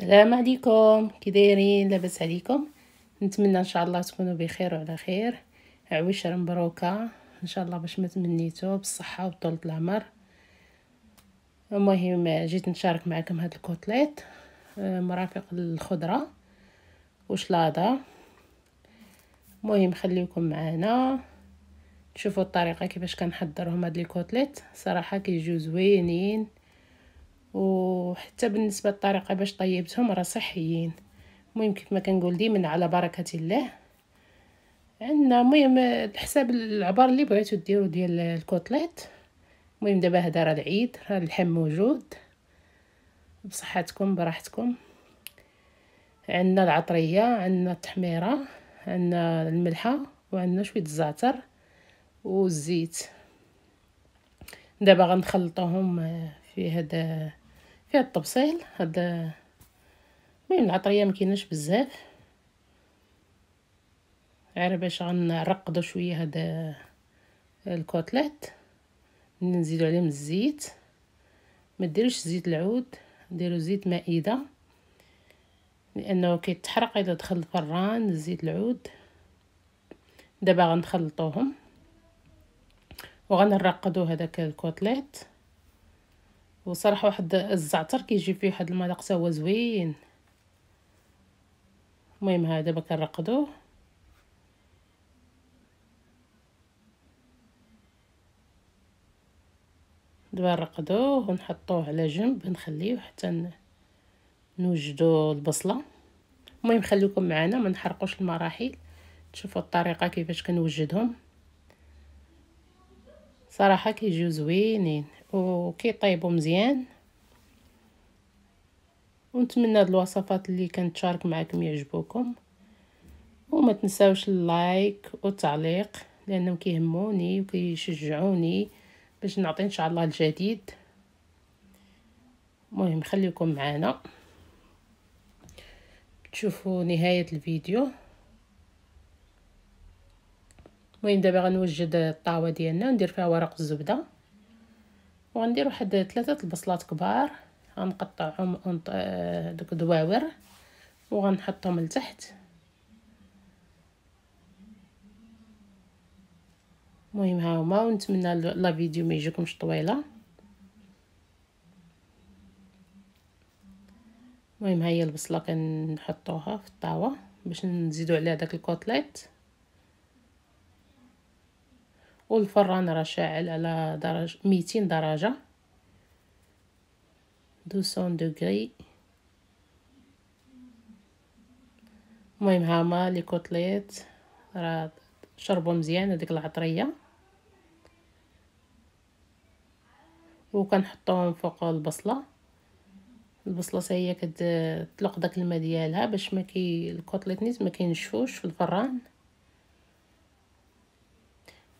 السلام عليكم كي دايرين لاباس عليكم نتمنى ان شاء الله تكونوا بخير وعلى خير عويشر مبروكه ان شاء الله باش ما تمنيتو بالصحه وطول العمر المهم جيت نشارك معكم هاد الكوتليت آه، مرافق الخضره وشلاضه المهم خليكم معنا تشوفوا الطريقه كيفاش كنحضرهم هاد الكوتليت صراحه كيجيو زوينين وحتى بالنسبه للطريقه باش طيبتهم راه صحيين المهم كيف ما كنقول ديما على بركه الله عندنا المهم حساب العبار اللي بغيتو ديرو ديال الكوتليت المهم دابا هذا راه العيد راه اللحم موجود بصحتكم براحتكم عندنا العطريه عندنا التحميره عندنا الملحه وعندنا شويه الزعتر والزيت دابا غنخلطوهم في هذا فيها الطبسيل هاد المهم العطريه ما كايناش بزاف غير باش غنرقدو شويه هاد الكوتليت نزيدو عليهم الزيت ما ديروش زيت العود ديروا زيت مائده لانه كيتحرق اذا دخل الفران زيت العود دابا غنخلطوهم وغنرقدو هذاك الكوتليت وصراحه واحد الزعتر كيجي فيه واحد المذاق تا هو زوين المهم ها دابا كنرقدوه دابا نرقدوه ونحطوه على جنب نخليه حتى نوجدو البصله المهم خليكم معنا ما نحرقوش المراحل تشوفوا الطريقه كيفاش كنوجدهم صراحه كيجيو زوينين وكيطيبوا مزيان ونتمنى هاد الوصفات اللي كنتشارك معكم يعجبوكم وما تنساوش اللايك والتعليق لانهم كيهموني وكيشجعوني باش نعطي ان شاء الله الجديد المهم خليكم معنا تشوفوا نهايه الفيديو المهم دابا غنوجد الطاوه ديالنا وندير فيها ورق الزبده وغندير واحد ثلاثه البصلات كبار غنقطعهم آه، دوك دواور وغنحطهم لتحت المهم ها هما ونتمنى لا فيديو ما يجيكمش طويله المهم ها هي البصله كنحطوها في الطاوه باش نزيدو عليها داك الكوتليت والفران راه شاعل على درجة ميتين درجة دوسون دوغري المهم هما لي كوتليت راه شربوا مزيان هذيك العطريه وكنحطوهم فوق البصله البصله هي كتطلق داك الماء ديالها باش ما كي الكوتليت نيت ما كينشفوش في الفران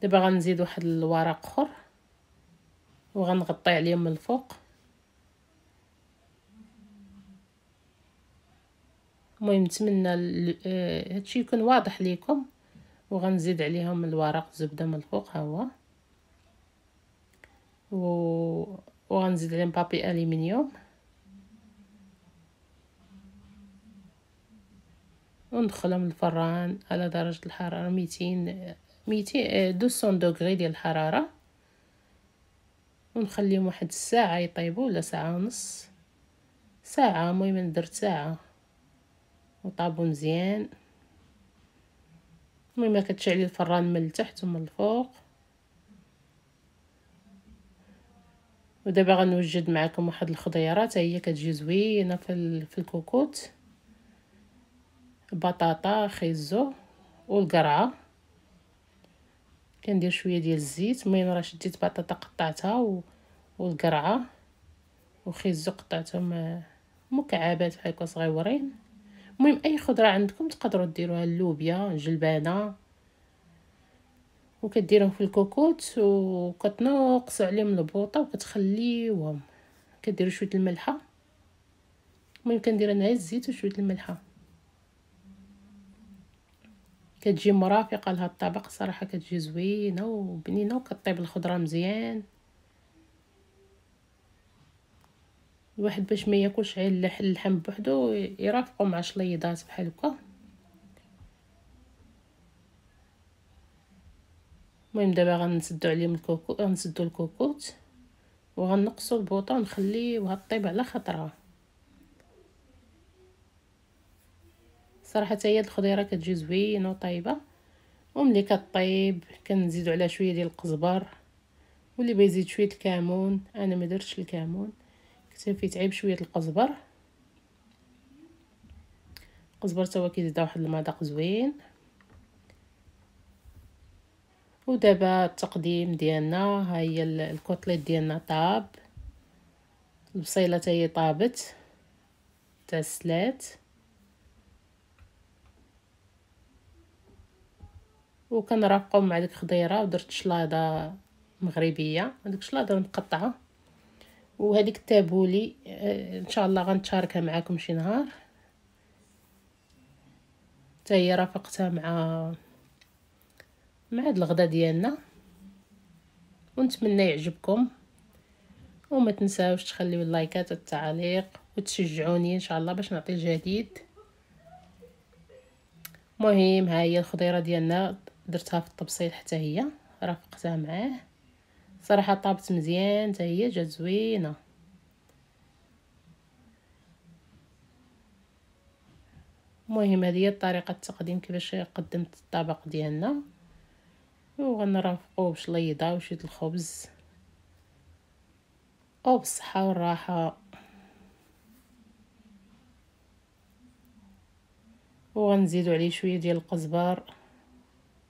دابا غنزيد واحد الورق اخر وغنغطي عليه من الفوق المهم نتمنى آه، هادشي يكون واضح ليكم وغنزيد عليهم الورق زبده من الفوق ها هو و وغنزيد عليهم بابي الومنيوم وندخلهم الفران على درجه الحراره 200 ميتي آه، دوسون دوغري ديال الحرارة ونخليهم واحد الساعة يطيبوا ولا ساعة ونص ساعة المهم درت ساعة وطابو مزيان المهم كتشعلي الفران من التحت ومن الفوق ودابا غنوجد معكم واحد الخضيره هي كتجي زوينه في في الكوكوت بطاطا خيزو والقرعه كندير شويه ديال الزيت المهم راه شديت بطاطا قطعتها و... والقرعه وخيزو قطعتهم آه، مكعبات بحال هكا صغيورين المهم اي خضره عندكم تقدروا ديروها اللوبيا الجلبانه وكديرهم في الكوكوت وكتنقص عليهم البوطه وكتخليوهم كديروا شويه الملحه المهم كندير انا الزيت وشويه الملحه كتجي مرافقه لهاد الطبق صراحه كتجي زوينه وبنينه وكطيب الخضره مزيان الواحد باش ما ياكلش غير اللحم بوحدو يرافقو مع شليضات بحال هكا المهم دابا غنسدو عليهم الكوكو غنسدو الكوكوت وغنقصو البوطه ونخليه وهطيب على خطره صراحه هي الخضيره كتجي زوينه وطايبه وملي كطيب كنزيدو عليها شويه ديال القزبر واللي بيزيد شويه الكمون انا ما درتش الكمون اكتفيت عيب شويه القزبر القزبر توا كيزيد واحد المذاق زوين ودابا التقديم ديالنا ها هي الكوتليت ديالنا طاب البصيله حتى هي طابت تسلات وكنرقو مع ديك الخضيره ودرت شلاضه مغربيه هذيك شلاضه مقطعه وهذيك التابولي آه، ان شاء الله غنتشاركها معكم شي نهار حتى هي رافقتها مع مع هاد الغدا ديالنا ونتمنى يعجبكم وما تنساوش تخليو اللايكات والتعليق وتشجعوني ان شاء الله باش نعطي الجديد مهم ها هي الخضيره ديالنا درتها في الطبسيل حتى هي رافقتها معاه صراحه طابت مزيان حتى هي جات زوينه المهم هذه هي طريقه التقديم كيفاش قدمت الطبق ديالنا وغنرافقوه بشليضه وشويه الخبز او بالصحه والراحه وغنزيدو عليه شويه ديال القزبر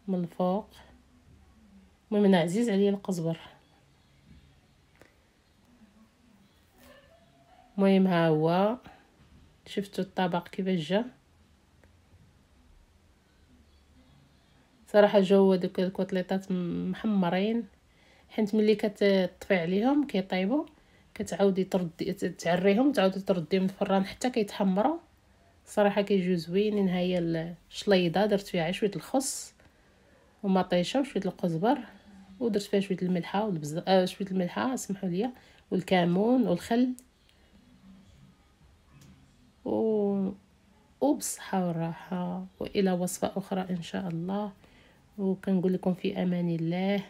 من الفوق المهم انا عزيز عليا القزبر المهم ها هو شفتوا الطبق كيفاش جا صراحه جاو دوك الكوتليطات محمرين حيت ملي كتطفي عليهم كيطيبوا كتعاودي تردي تعريهم تعاودي ترديهم الفران حتى كيتحمروا صراحه كيجيو زوينين ها هي الشليضه درت فيها شويه الخس ومطيشه وشويه القزبر ودرت فيها شويه الملحه والبز... آه شويه الملحه سمحوا لي والكمون والخل و... وبالصحه والراحه والى وصفه اخرى ان شاء الله وكنقول لكم في امان الله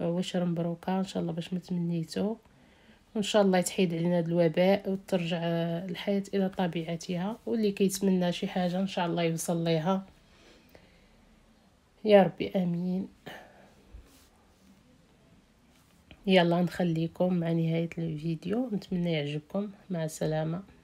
وشر مبروكه ان شاء الله باش ما تمنيتو وان شاء الله يتحيد علينا هذا الوباء وترجع الحياه الى طبيعتها واللي كيتمنى شي حاجه ان شاء الله يوصل ليها يا ربي امين يلا نخليكم مع نهايه الفيديو نتمنى يعجبكم مع السلامه